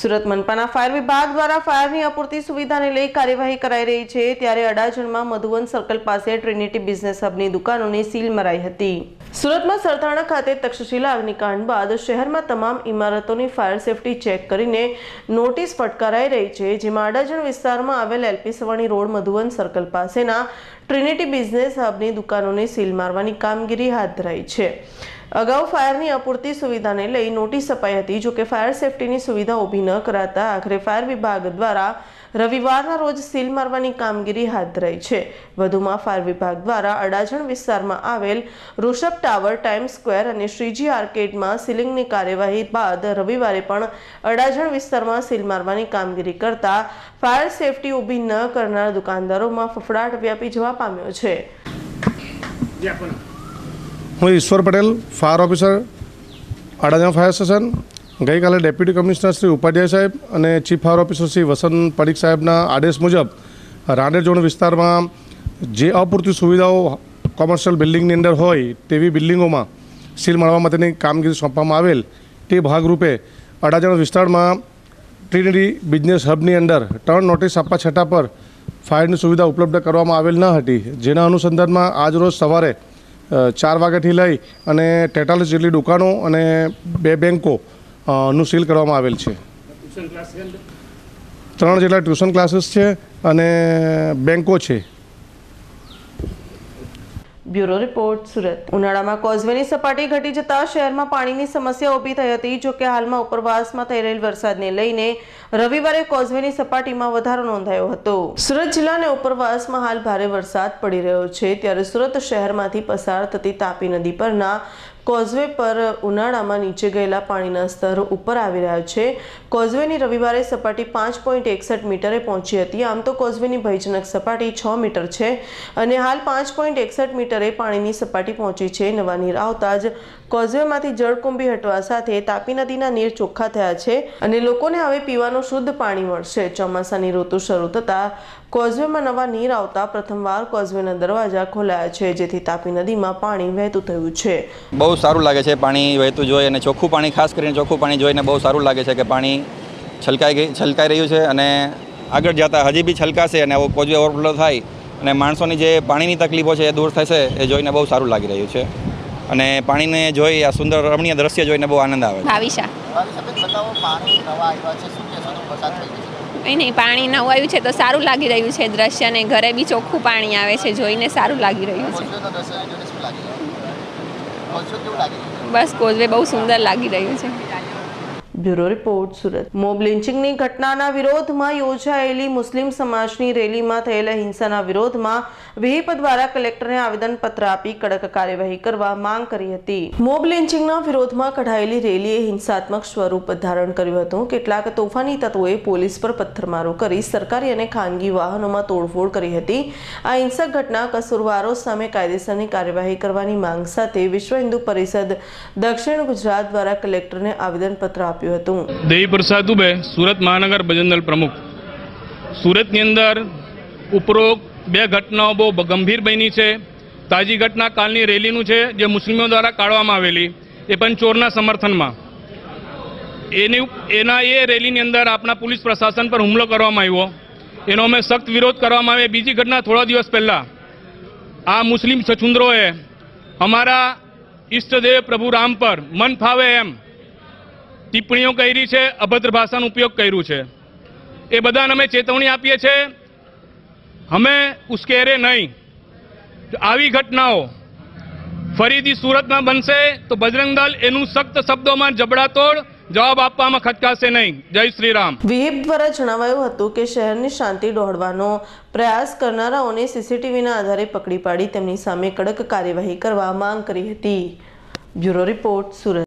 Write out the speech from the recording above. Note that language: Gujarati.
સુરત મનપાના ફાયર વિભાગ દ્વારા ફાયરની અપૂરતી સુવિધાને લઈ કાર્યવાહી કરાઈ રહી છે ત્યારે અડાજણમાં મધુવન સર્કલ પાસે ટ્રિનિટી બિઝનેસ હબની દુકાનોને સીલ મરાઈ હતી સુરતમાં સરથાણા ખાતે તક્ષશિલા અગ્નિકાંડ બાદ શહેરમાં તમામ ઇમારતોની ફાયર સેફટી ચેક કરીને નોટિસ ફટકારાઈ રહી છે જેમાં અડાજણ વિસ્તારમાં આવેલ LP Savani road Madhuvan circle પાસેના ટ્રિનિટી બિઝનેસ હબની દુકાનોને સીલ મારવાની કામગીરી હાથ ધરાઈ છે અગાઉ ફાયરની અપૂરતી સુવિધાને લઈ નોટિસ અપાઈ હતી જોકે ફાયર સેફટીની સુવિધા ઊભી ન કરાતા આખરે ફાયર વિભાગ દ્વારા રવિવારના રોજ સીલ મારવાની કામગીરી હાથ ધરાઈ છે વધુમાં ફાયર વિભાગ દ્વારા અડાજણ વિસ્તારમાં આવેલ ઋષભ ટાવર ટાઈમ સ્ક્વેર અને શ્રીજી આર્કેડમાં સીલિંગની કાર્યવાહી બાદ રવિવારે પણ અડાજણ વિસ્તારમાં સીલ મારવાની કામગીરી કરતા ફાયર સેફટી ઊભી ન કરનાર દુકાનદારોમાં ફફડાટ વ્યાપી જવા પામ્યો છે હું Ishwar Patel fire officer Adajan fire station ગઈકાલે ડેપ્યુટી કમિશનર શ્રી ઉપાધ્યાય સાહેબ અને chief fire officer Shri Vasant Padik સાહેબના આદેશ મુજબ રાંદેર વિસ્તારમાં જે અપૂરતી સુવિધાઓ કોમર્શિયલ બિલ્ડિંગની અંદર હોય તેવી બિલ્ડિંગોમાં સીલ મારવા માટેની કામગીરી સોંપવામાં આવેલ તે ભાગરૂપે અડાજણ વિસ્તારમાં ટ્રિનિટી બિઝનેસ હબની અંદર ટર્ન નોટિસ આપવા છતાં પર ફાયરની સુવિધા ઉપલબ્ધ કરવામાં આવેલ ન હતી જેના અનુસંધાનમાં આજરોજ સવારે ચાર વાગ્યાથી લઈ અને તેતાલીસ જેટલી દુકાનો અને બે બેન્કો નું સીલ કરવામાં આવેલ છે ત્રણ જેટલા ટ્યુશન ક્લાસીસ છે અને બેન્કો છે બ્યુરો રિપોર્ટ સુરત ઉનાળામાં કોઝવેની સપાટી ઘટી જતાં શહેરમાં પાણીની સમસ્યા ઊભી થઈ હતી જો કે હાલમાં ઉપરવાસમાં થઈ રહેલ વરસાદને લઈને રવિવારે કોઝવેની સપાટીમાં વધારો નોંધાયો હતો સુરત જિલ્લાને ઉપરવાસમાં હાલ ભારે વરસાદ પડી રહ્યો છે ત્યારે સુરત શહેરમાંથી પસાર થતી તાપી નદી પરના કોઝવે પર ઉનાળામાં નીચે ગયેલા પાણીના સ્તર ઉપર આવી રહ્યા છે કોઝવેની રવિવારે સપાટી પાંચ પોઈન્ટ એકસઠ મીટરે પહોંચી હતી આમ તો કોઝવેની ભયજનક સપાટી છ મીટર છે અને હાલ પાંચ પોઈન્ટ એકસઠ મીટરે પાણીની સપાટી પહોંચી છે નવા નીર આવતા જ કોઝવેમાંથી જળકુંભી હટવા સાથે તાપી નદીના નીર ચોખ્ખા થયા છે અને લોકોને હવે પીવાનું શુદ્ધ પાણી મળશે ચોમાસાની ઋતુ શરૂ થતાં કોઝવેમાં નવા નીર આવતા પ્રથમવાર કોઝવેના દરવાજા ખોલાયા છે જેથી તાપી નદીમાં પાણી વહેતું થયું છે બહુ સારું લાગે છે પાણી વહેતું જોઈ અને ચોખ્ખું પાણી ખાસ કરીને ચોખ્ખું પાણી જોઈને બહુ સારું લાગે છે કે પાણી છલકાઈ ગઈ છલકાઈ રહ્યું છે અને આગળ જતાં હજી બી છલકાશે અને કોઝવે ઓવરફ્લો થાય અને માણસોની જે પાણીની તકલીફો છે એ દૂર થશે એ જોઈને બહુ સારું લાગી રહ્યું છે અને પાણીને જોઈ આ સુંદર રમણીય દ્રશ્ય જોઈને બહુ આનંદ આવે છે કંઈ નહીં પાણી નવું આવ્યું છે તો સારું લાગી રહ્યું છે દ્રશ્ય ને ઘરે બી ચોખ્ખું પાણી આવે છે જોઈને સારું લાગી રહ્યું છે બસ કોઝવે બહુ સુંદર લાગી રહ્યું છે બ્યુરો રિપોર્ટ સુરત મોબ લિન્ચિંગની ઘટનાના વિરોધમાં યોજાયેલી મુસ્લિમ સમાજની રેલીમાં થયેલા હિંસાના વિરોધમાં વિહિપ દ્વારા કલેક્ટરને આવેદનપત્ર આપી કડક કાર્યવાહી કરવા માંગ કરી હતી મોબ લિન્ચિંગના વિરોધમાં કઢાયેલી રેલીએ હિંસાત્મક સ્વરૂપ ધારણ કર્યું હતું કેટલાક તોફાની તત્વોએ પોલીસ પર પથ્થરમારો કરી સરકારી અને ખાનગી વાહનોમાં તોડફોડ કરી હતી આ હિંસક ઘટના કસૂરવારો સામે કાયદેસરની કાર્યવાહી કરવાની માંગ સાથે વિશ્વ હિન્દુ પરિષદ દક્ષિણ ગુજરાત દ્વારા કલેક્ટરને આવેદનપત્ર આપ્યું આપ્યું હતું દેવી પ્રસાદ દુબે સુરત મહાનગર ભજનદળ પ્રમુખ સુરતની અંદર ઉપરોક્ત બે ઘટનાઓ બહુ ગંભીર બની છે તાજી ઘટના કાલની રેલીનું છે જે મુસ્લિમો દ્વારા કાઢવામાં આવેલી એ પણ ચોરના સમર્થનમાં એની એના એ રેલીની અંદર આપણા પોલીસ પ્રશાસન પર હુમલો કરવામાં આવ્યો એનો અમે સખ્ત વિરોધ કરવામાં આવ્યો બીજી ઘટના થોડા દિવસ પહેલાં આ મુસ્લિમ છછુંદરોએ અમારા ઈષ્ટદેવ પ્રભુ રામ પર મન ફાવે એમ ટિપ્પણીઓ કરી છે અભદ્ર ભાષાનો ઉપયોગ કર્યું છે એ બધાને અમે ચેતવણી આપીએ છીએ અમે ઉશ્કેરે નહીં આવી ઘટનાઓ ફરીથી સુરતમાં બનશે તો બજરંગ એનું સખ્ત શબ્દોમાં જબડાતોડ જવાબ આપવામાં ખચકાશે નહીં જય શ્રી રામ વિહિપ દ્વારા જણાવાયું હતું કે શહેરની શાંતિ દોહડવાનો પ્રયાસ કરનારાઓને સીસીટીવીના આધારે પકડી પાડી તેમની સામે કડક કાર્યવાહી કરવા માંગ કરી હતી બ્યુરો રિપોર્ટ સુરત